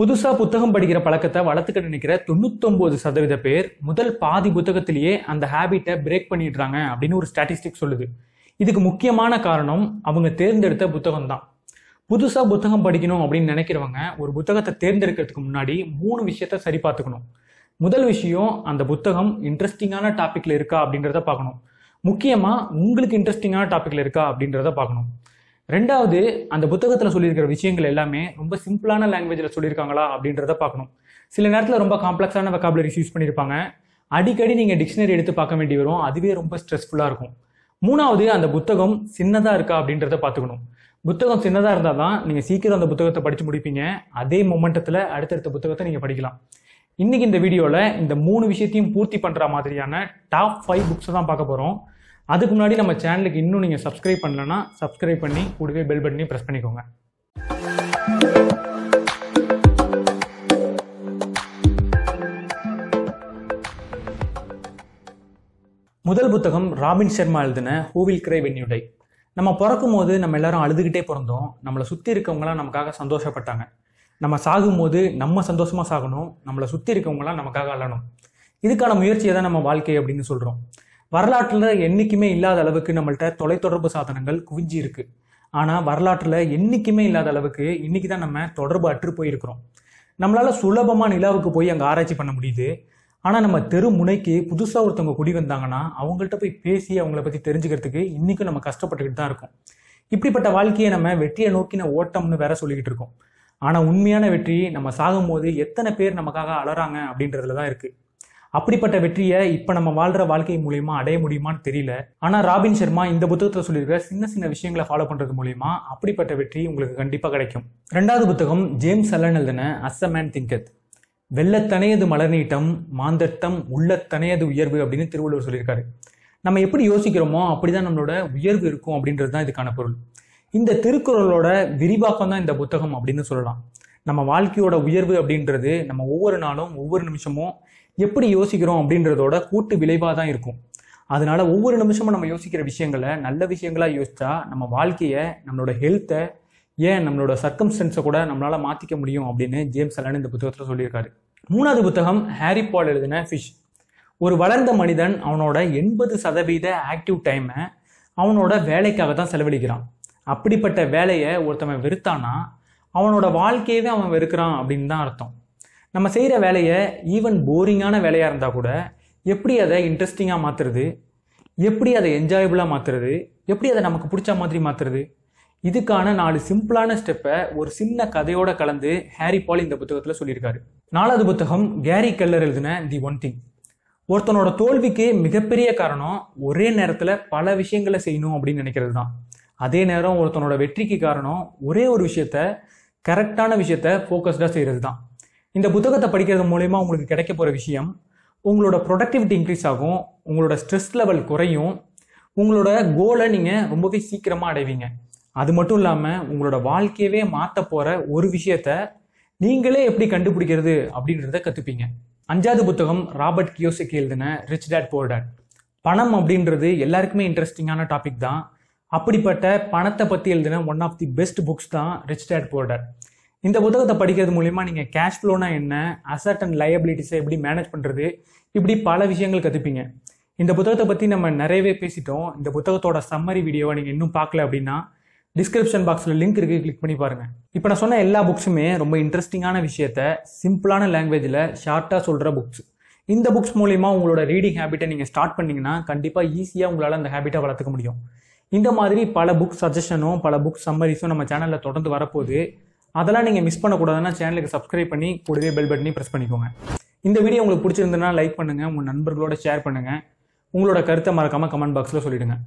புதுசாக புத்தகம் படிக்கிற பழக்கத்தை வளர்த்துக்க நினைக்கிற தொண்ணூத்தொம்பது சதவீத பேர் முதல் பாதி புத்தகத்திலேயே அந்த ஹேபிட்டை பிரேக் பண்ணிடுறாங்க அப்படின்னு ஒரு ஸ்டாட்டிஸ்டிக் சொல்லுது இதுக்கு முக்கியமான காரணம் அவங்க தேர்ந்தெடுத்த புத்தகம் தான் புதுசாக புத்தகம் படிக்கணும் அப்படின்னு நினைக்கிறவங்க ஒரு புத்தகத்தை தேர்ந்தெடுக்கிறதுக்கு முன்னாடி மூணு விஷயத்த சரி பார்த்துக்கணும் முதல் விஷயம் அந்த புத்தகம் இன்ட்ரெஸ்டிங்கான டாப்பிக்கில் இருக்கா அப்படின்றத பார்க்கணும் முக்கியமாக உங்களுக்கு இன்ட்ரெஸ்டிங்கான டாப்பிக்கில் இருக்கா அப்படின்றத பார்க்கணும் ரெண்டாவது அந்த புத்தகத்தில் சொல்லியிருக்கிற விஷயங்கள் எல்லாமே ரொம்ப சிம்பிளான லாங்குவேஜில் சொல்லியிருக்காங்களா அப்படின்றத பார்க்கணும் சில நேரத்தில் ரொம்ப காம்ப்ளெக்ஸான வெக்காபுலரிஸ் யூஸ் பண்ணியிருப்பாங்க அடிக்கடி நீங்கள் டிக்ஷனரி எடுத்து பார்க்க வேண்டி வரும் அதுவே ரொம்ப ஸ்ட்ரெஸ்ஃபுல்லாக இருக்கும் மூணாவது அந்த புத்தகம் சின்னதாக இருக்கா அப்படின்றத பார்த்துக்கணும் புத்தகம் சின்னதாக இருந்தால் தான் நீங்கள் சீக்கிரம் அந்த புத்தகத்தை படித்து முடிப்பீங்க அதே மொமெண்டத்தில் அடுத்தடுத்த புத்தகத்தை நீங்கள் படிக்கலாம் இன்றைக்கி இந்த வீடியோவில் இந்த மூணு விஷயத்தையும் பூர்த்தி பண்ணுற மாதிரியான டாப் ஃபைவ் புக்ஸை தான் பார்க்க போகிறோம் அதுக்கு முன்னாடி நம்ம சேனலுக்கு இன்னும் நீங்கள் சப்ஸ்கிரைப் பண்ணலன்னா சப்ஸ்கிரைப் பண்ணி கூடவே பெல் பட்டனையும் ப்ரெஸ் பண்ணிக்கோங்க முதல் புத்தகம் ராபின் சர்மா எழுதின who will cry when you die நம்ம பிறக்கும் போது நம்ம எல்லாரும் அழுதுகிட்டே பிறந்தோம் நம்மளை சுற்றி இருக்கவங்களாம் நமக்காக சந்தோஷப்பட்டாங்க நம்ம சாகும்போது நம்ம சந்தோஷமாக சாகணும் நம்மளை சுற்றி இருக்கவங்களாம் நமக்காக அழணும் இதுக்கான முயற்சியை தான் நம்ம வாழ்க்கை அப்படின்னு சொல்கிறோம் வரலாற்றில் என்றைக்குமே இல்லாத அளவுக்கு நம்மள்கிட்ட தொலைத்தொடர்பு சாதனங்கள் குவிஞ்சி இருக்கு ஆனால் வரலாற்றில் என்றைக்குமே இல்லாத அளவுக்கு இன்னைக்கு தான் நம்ம தொடர்பு அற்று போயிருக்கிறோம் நம்மளால் சுலபமாக நிலாவுக்கு போய் அங்கே ஆராய்ச்சி பண்ண முடியுது ஆனால் நம்ம தெரு முனைக்கு புதுசாக ஒருத்தவங்க குடி வந்தாங்கன்னா அவங்கள்ட்ட போய் பேசி அவங்கள பற்றி தெரிஞ்சுக்கிறதுக்கு இன்றைக்கும் நம்ம கஷ்டப்பட்டுக்கிட்டு தான் இருக்கோம் இப்படிப்பட்ட வாழ்க்கையை நம்ம வெற்றியை நோக்கின ஓட்டம்னு வேற சொல்லிக்கிட்டு இருக்கோம் ஆனால் உண்மையான வெற்றி நம்ம சாகும்போது எத்தனை பேர் நமக்காக அலறாங்க அப்படின்றதுல தான் இருக்குது அப்படிப்பட்ட வெற்றியை இப்போ நம்ம வாழ்ற வாழ்க்கை மூலியமா அடைய முடியுமான்னு தெரியல ஆனால் ராபின் சர்மா இந்த புத்தகத்தை சொல்லியிருக்க சின்ன சின்ன விஷயங்களை ஃபாலோ பண்ணுறது மூலியமா அப்படிப்பட்ட வெற்றி உங்களுக்கு கண்டிப்பாக கிடைக்கும் ரெண்டாவது புத்தகம் ஜேம்ஸ் அல்லன் எழுதின அஸ் அ மேன் திங்கத் வெள்ளத்தனையது மலர்நீட்டம் மாந்தட்டம் உள்ளத்தனையது உயர்வு அப்படின்னு திருவள்ளுவர் சொல்லியிருக்காரு நம்ம எப்படி யோசிக்கிறோமோ அப்படிதான் நம்மளோட உயர்வு இருக்கும் அப்படின்றது தான் இதுக்கான பொருள் இந்த திருக்குறளோட விரிவாக்கம் தான் இந்த புத்தகம் அப்படின்னு சொல்லலாம் நம்ம வாழ்க்கையோட உயர்வு அப்படின்றது நம்ம ஒவ்வொரு நாளும் ஒவ்வொரு நிமிஷமும் எப்படி யோசிக்கிறோம் அப்படின்றதோட கூட்டு விளைவாக தான் இருக்கும் அதனால ஒவ்வொரு நிமிஷமும் நம்ம யோசிக்கிற விஷயங்களை நல்ல விஷயங்களாக யோசித்தா நம்ம வாழ்க்கையை நம்மளோட ஹெல்த்தை ஏன் நம்மளோட சர்க்கம்ஸ்டன்ஸை கூட நம்மளால் மாற்றிக்க முடியும் அப்படின்னு ஜேம்ஸ் அலன் இந்த புத்தகத்தில் சொல்லியிருக்காரு மூணாவது புத்தகம் ஹாரி பால் எழுதின ஃபிஷ் ஒரு வளர்ந்த மனிதன் அவனோட எண்பது சதவீத ஆக்டிவ் டைமை அவனோட வேலைக்காக தான் செலவழிக்கிறான் அப்படிப்பட்ட வேலையை ஒருத்தவன் வெறுத்தானா அவனோட வாழ்க்கையவே அவன் வெறுக்கிறான் அப்படின்னு தான் அர்த்தம் நம்ம செய்கிற வேலையை ஈவன் போரிங்கான வேலையாக இருந்தால் கூட எப்படி அதை இன்ட்ரெஸ்டிங்காக மாற்றுறது எப்படி அதை என்ஜாயபுளாக மாற்றுறது எப்படி அதை நமக்கு பிடிச்ச மாதிரி மாற்றுறது இதுக்கான நாலு சிம்பிளான ஸ்டெப்பை ஒரு சின்ன கதையோட கலந்து ஹாரி பால் இந்த புத்தகத்தில் சொல்லியிருக்காரு நாலாவது புத்தகம் கேரி கல்லர் எழுதின தி ஒன் திங் ஒருத்தனோட தோல்விக்கு மிகப்பெரிய காரணம் ஒரே நேரத்தில் பல விஷயங்களை செய்யணும் அப்படின்னு நினைக்கிறது தான் அதே நேரம் ஒருத்தனோட வெற்றிக்கு காரணம் ஒரே ஒரு விஷயத்த கரெக்டான விஷயத்த ஃபோக்கஸ்டாக செய்கிறது தான் இந்த புத்தகத்தை படிக்கிறது மூலயமா உங்களுக்கு கிடைக்க போகிற விஷயம் உங்களோட ப்ரொடக்டிவிட்டி இன்க்ரீஸ் ஆகும் உங்களோட ஸ்ட்ரெஸ் லெவல் குறையும் உங்களோட கோலை நீங்கள் ரொம்பவே சீக்கிரமாக அடைவீங்க அது மட்டும் இல்லாமல் உங்களோட வாழ்க்கையவே மாற்ற போகிற ஒரு விஷயத்த நீங்களே எப்படி கண்டுபிடிக்கிறது அப்படின்றத கற்றுப்பீங்க அஞ்சாவது புத்தகம் ராபர்ட் கியோசிக்கு எழுதின ரிச் டேட் போர் டேட் பணம் அப்படின்றது எல்லாருக்குமே இன்ட்ரெஸ்டிங்கான டாபிக் தான் அப்படிப்பட்ட பணத்தை பற்றி எழுதின one of the best books தான் ரிச் டேட் போர் டேட் இந்த புத்தகத்தை படிக்கிறது மூலிமா நீங்கள் கேஷ் ஃப்ளோனா என்ன அசட் அண்ட் லயபிலிட்டிஸை எப்படி மேனேஜ் பண்ணுறது இப்படி பல விஷயங்கள் கற்றுப்பீங்க இந்த புத்தகத்தை பற்றி நம்ம நிறையவே பேசிட்டோம் இந்த புத்தகத்தோட சம்மரி வீடியோவை நீங்கள் இன்னும் பார்க்கல அப்படின்னா டிஸ்கிரிப்ஷன் பாக்ஸில் லிங்க் இருக்குது கிளிக் பண்ணி பாருங்கள் இப்போ நான் சொன்ன எல்லா புக்ஸுமே ரொம்ப இன்ட்ரெஸ்டிங்கான விஷயத்த சிம்பிளான லாங்குவேஜில் ஷார்ட்டாக சொல்கிற புக்ஸ் இந்த புக்ஸ் மூலிமா உங்களோட ரீடிங் ஹேபிட்டை நீங்கள் ஸ்டார்ட் பண்ணிங்கன்னா கண்டிப்பாக ஈஸியாக உங்களால் அந்த ஹேபிட்டை வளர்த்துக்க முடியும் இந்த மாதிரி பல புக் சஜஷனும் பல புக் சம்மரிஸும் நம்ம சேனலில் தொடர்ந்து வரப்போகுது அதெல்லாம் நீங்கள் மிஸ் பண்ணக்கூடாதுன்னா சேனலுக்கு சப்ஸ்கிரைப் பண்ணி கூடவே பெல் பட்டனி ப்ரெஸ் பண்ணிக்கோங்க இந்த வீடியோ உங்களுக்கு பிடிச்சிருந்ததுன்னா லைக் பண்ணுங்கள் உங்கள் நண்பர்களோட ஷேர் பண்ணுங்கள் உங்களோட கருத்தை மறக்காமல் கமெண்ட் பாக்ஸில் சொல்லிவிடுங்க